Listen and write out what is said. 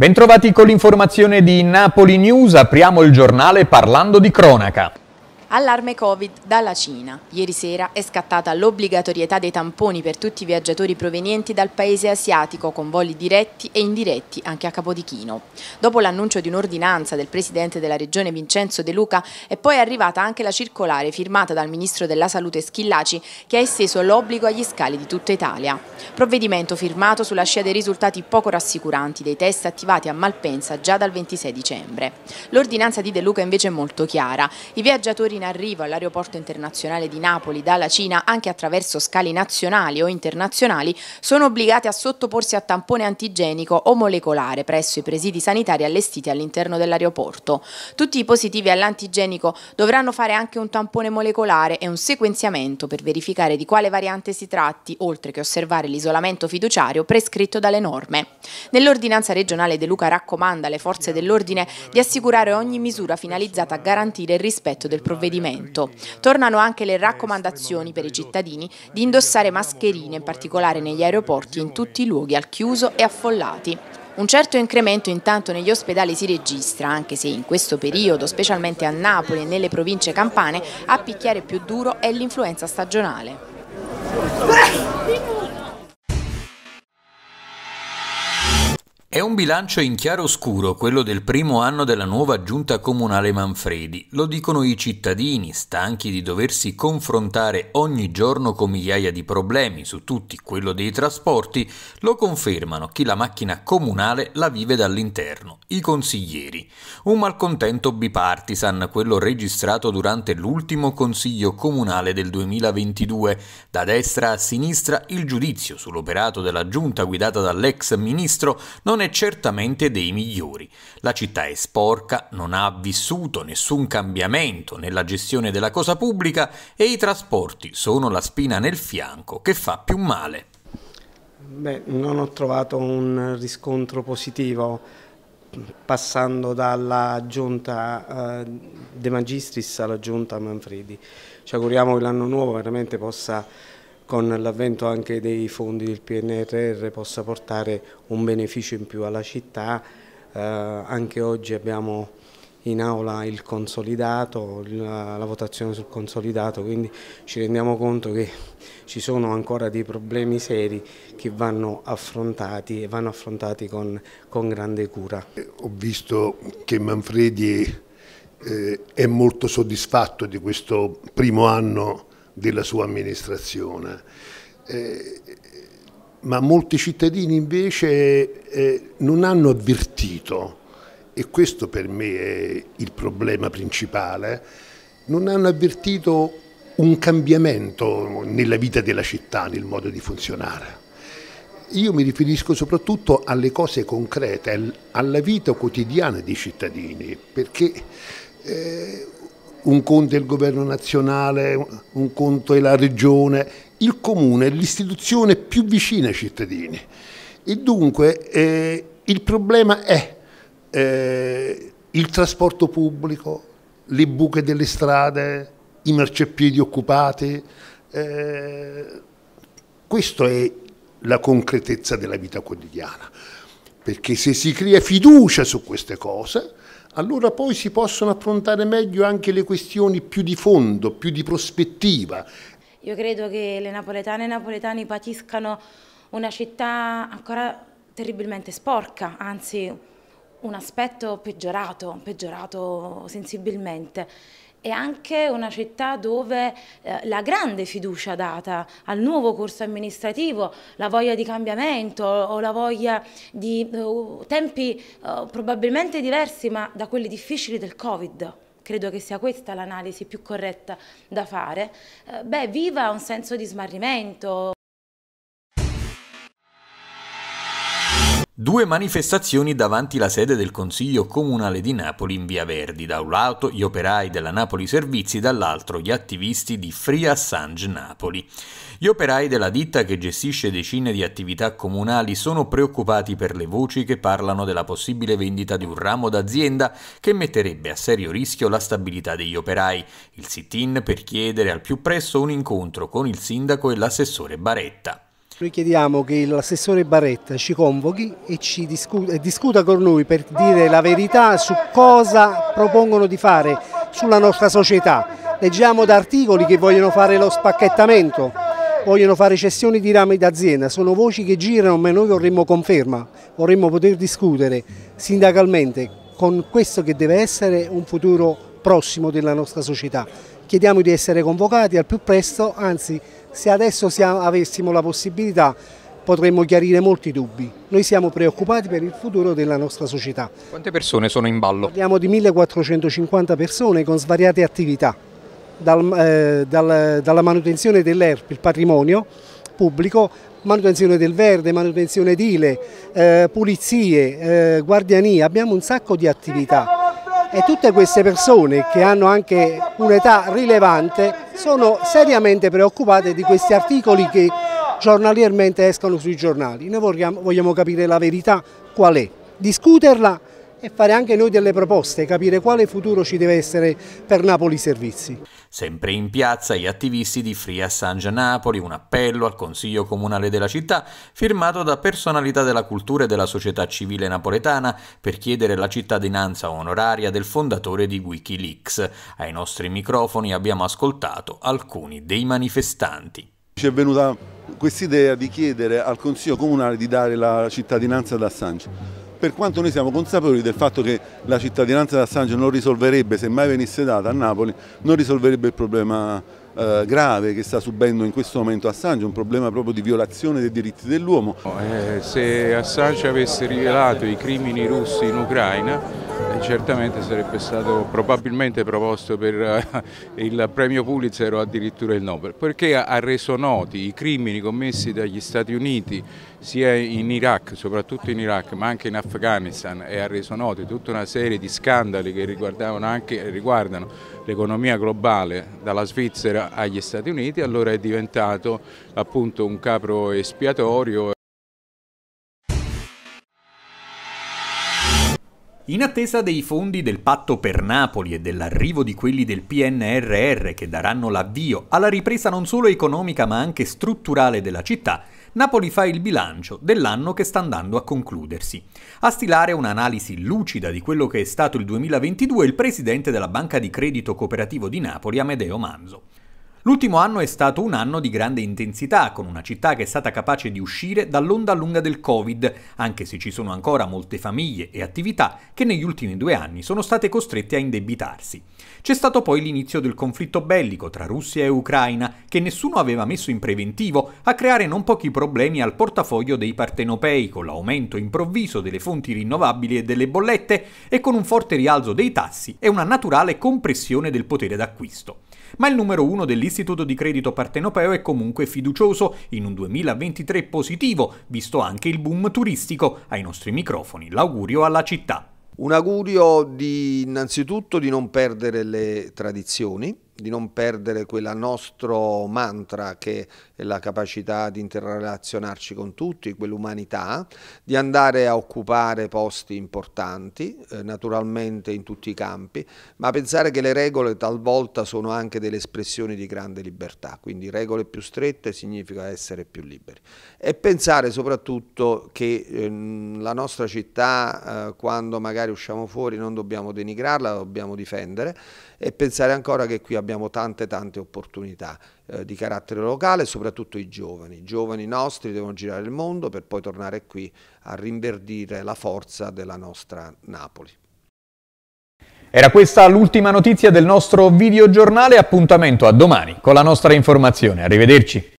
Bentrovati con l'informazione di Napoli News, apriamo il giornale parlando di cronaca. Allarme Covid dalla Cina. Ieri sera è scattata l'obbligatorietà dei tamponi per tutti i viaggiatori provenienti dal paese asiatico con voli diretti e indiretti anche a Capodichino. Dopo l'annuncio di un'ordinanza del presidente della regione Vincenzo De Luca è poi arrivata anche la circolare firmata dal ministro della Salute Schillaci che ha esteso l'obbligo agli scali di tutta Italia. Provvedimento firmato sulla scia dei risultati poco rassicuranti dei test attivati a Malpensa già dal 26 dicembre. L'ordinanza di De Luca invece è molto chiara. I viaggiatori in arrivo all'aeroporto internazionale di Napoli dalla Cina anche attraverso scali nazionali o internazionali sono obbligate a sottoporsi a tampone antigenico o molecolare presso i presidi sanitari allestiti all'interno dell'aeroporto. Tutti i positivi all'antigenico dovranno fare anche un tampone molecolare e un sequenziamento per verificare di quale variante si tratti, oltre che osservare l'isolamento fiduciario prescritto dalle norme. Nell'ordinanza regionale De Luca raccomanda alle forze dell'ordine di assicurare ogni misura finalizzata a garantire il rispetto del provvedimento provvedimento. Tornano anche le raccomandazioni per i cittadini di indossare mascherine, in particolare negli aeroporti e in tutti i luoghi al chiuso e affollati. Un certo incremento intanto negli ospedali si registra, anche se in questo periodo, specialmente a Napoli e nelle province campane, a picchiare più duro è l'influenza stagionale. un bilancio in chiaro scuro quello del primo anno della nuova giunta comunale Manfredi, lo dicono i cittadini, stanchi di doversi confrontare ogni giorno con migliaia di problemi, su tutti quello dei trasporti, lo confermano chi la macchina comunale la vive dall'interno, i consiglieri. Un malcontento bipartisan, quello registrato durante l'ultimo consiglio comunale del 2022, da destra a sinistra il giudizio sull'operato della giunta guidata dall'ex ministro non è certo certamente dei migliori. La città è sporca, non ha vissuto nessun cambiamento nella gestione della cosa pubblica e i trasporti sono la spina nel fianco che fa più male. Beh, non ho trovato un riscontro positivo passando dalla giunta eh, De Magistris alla giunta Manfredi. Ci auguriamo che l'anno nuovo veramente possa con l'avvento anche dei fondi del PNRR possa portare un beneficio in più alla città. Eh, anche oggi abbiamo in aula il consolidato, la, la, votazione sul consolidato, quindi ci rendiamo conto che ci sono ancora dei problemi seri che vanno affrontati e vanno affrontati con, con grande cura. Ho visto che Manfredi eh, è molto soddisfatto di questo primo anno della sua amministrazione. Eh, ma molti cittadini invece eh, non hanno avvertito, e questo per me è il problema principale, non hanno avvertito un cambiamento nella vita della città, nel modo di funzionare. Io mi riferisco soprattutto alle cose concrete, alla vita quotidiana dei cittadini, perché eh, un conto è il governo nazionale, un conto è la regione, il comune è l'istituzione più vicina ai cittadini e dunque eh, il problema è eh, il trasporto pubblico, le buche delle strade, i marciapiedi occupati, eh, questa è la concretezza della vita quotidiana, perché se si crea fiducia su queste cose, allora poi si possono affrontare meglio anche le questioni più di fondo, più di prospettiva. Io credo che le napoletane e i napoletani patiscano una città ancora terribilmente sporca, anzi un aspetto peggiorato, peggiorato sensibilmente è anche una città dove eh, la grande fiducia data al nuovo corso amministrativo, la voglia di cambiamento o la voglia di eh, tempi eh, probabilmente diversi ma da quelli difficili del Covid credo che sia questa l'analisi più corretta da fare, beh, viva un senso di smarrimento. Due manifestazioni davanti la sede del Consiglio Comunale di Napoli in Via Verdi, da un lato gli operai della Napoli Servizi, dall'altro gli attivisti di Free Assange Napoli. Gli operai della ditta che gestisce decine di attività comunali sono preoccupati per le voci che parlano della possibile vendita di un ramo d'azienda che metterebbe a serio rischio la stabilità degli operai. Il sit-in per chiedere al più presto un incontro con il sindaco e l'assessore Baretta. Noi chiediamo che l'assessore Barretta ci convochi e ci discuta, discuta con noi per dire la verità su cosa propongono di fare sulla nostra società. Leggiamo da articoli che vogliono fare lo spacchettamento, vogliono fare cessioni di rami d'azienda, sono voci che girano ma noi vorremmo conferma, vorremmo poter discutere sindacalmente con questo che deve essere un futuro prossimo della nostra società. Chiediamo di essere convocati al più presto, anzi se adesso siamo, avessimo la possibilità potremmo chiarire molti dubbi. Noi siamo preoccupati per il futuro della nostra società. Quante persone sono in ballo? Parliamo di 1450 persone con svariate attività, dal, eh, dal, dalla manutenzione dell'ERP, il patrimonio pubblico, manutenzione del verde, manutenzione edile, eh, pulizie, eh, guardiania, abbiamo un sacco di attività e tutte queste persone che hanno anche un'età rilevante sono seriamente preoccupate di questi articoli che giornaliерmente escono sui giornali. Noi vogliamo, vogliamo capire la verità qual è, discuterla e fare anche noi delle proposte, capire quale futuro ci deve essere per Napoli Servizi. Sempre in piazza gli attivisti di Free Assange Napoli, un appello al Consiglio Comunale della città firmato da personalità della cultura e della società civile napoletana per chiedere la cittadinanza onoraria del fondatore di Wikileaks. Ai nostri microfoni abbiamo ascoltato alcuni dei manifestanti. Ci è venuta idea di chiedere al Consiglio Comunale di dare la cittadinanza ad Assange per quanto noi siamo consapevoli del fatto che la cittadinanza di Assange non risolverebbe, se mai venisse data a Napoli, non risolverebbe il problema eh, grave che sta subendo in questo momento Assange, un problema proprio di violazione dei diritti dell'uomo. Eh, se Assange avesse rivelato i crimini russi in Ucraina certamente sarebbe stato probabilmente proposto per eh, il premio Pulitzer o addirittura il Nobel, perché ha reso noti i crimini commessi dagli Stati Uniti sia in Iraq, soprattutto in Iraq, ma anche in Afghanistan e ha reso noti tutta una serie di scandali che riguardavano anche, riguardano l'economia globale dalla Svizzera agli Stati Uniti, allora è diventato appunto un capro espiatorio. In attesa dei fondi del patto per Napoli e dell'arrivo di quelli del PNRR che daranno l'avvio alla ripresa non solo economica ma anche strutturale della città, Napoli fa il bilancio dell'anno che sta andando a concludersi. A stilare un'analisi lucida di quello che è stato il 2022 il presidente della Banca di Credito Cooperativo di Napoli, Amedeo Manzo. L'ultimo anno è stato un anno di grande intensità, con una città che è stata capace di uscire dall'onda lunga del Covid, anche se ci sono ancora molte famiglie e attività che negli ultimi due anni sono state costrette a indebitarsi. C'è stato poi l'inizio del conflitto bellico tra Russia e Ucraina, che nessuno aveva messo in preventivo, a creare non pochi problemi al portafoglio dei partenopei, con l'aumento improvviso delle fonti rinnovabili e delle bollette e con un forte rialzo dei tassi e una naturale compressione del potere d'acquisto ma il numero uno dell'Istituto di Credito Partenopeo è comunque fiducioso in un 2023 positivo, visto anche il boom turistico. Ai nostri microfoni l'augurio alla città. Un augurio di, innanzitutto di non perdere le tradizioni, di non perdere quel nostro mantra che è la capacità di interrelazionarci con tutti, quell'umanità, di andare a occupare posti importanti, eh, naturalmente in tutti i campi, ma pensare che le regole talvolta sono anche delle espressioni di grande libertà, quindi regole più strette significa essere più liberi. E pensare soprattutto che eh, la nostra città, eh, quando magari usciamo fuori, non dobbiamo denigrarla, la dobbiamo difendere e pensare ancora che qui abbiamo abbiamo tante tante opportunità eh, di carattere locale, soprattutto i giovani. I giovani nostri devono girare il mondo per poi tornare qui a rinverdire la forza della nostra Napoli. Era questa l'ultima notizia del nostro videogiornale, appuntamento a domani con la nostra informazione. Arrivederci.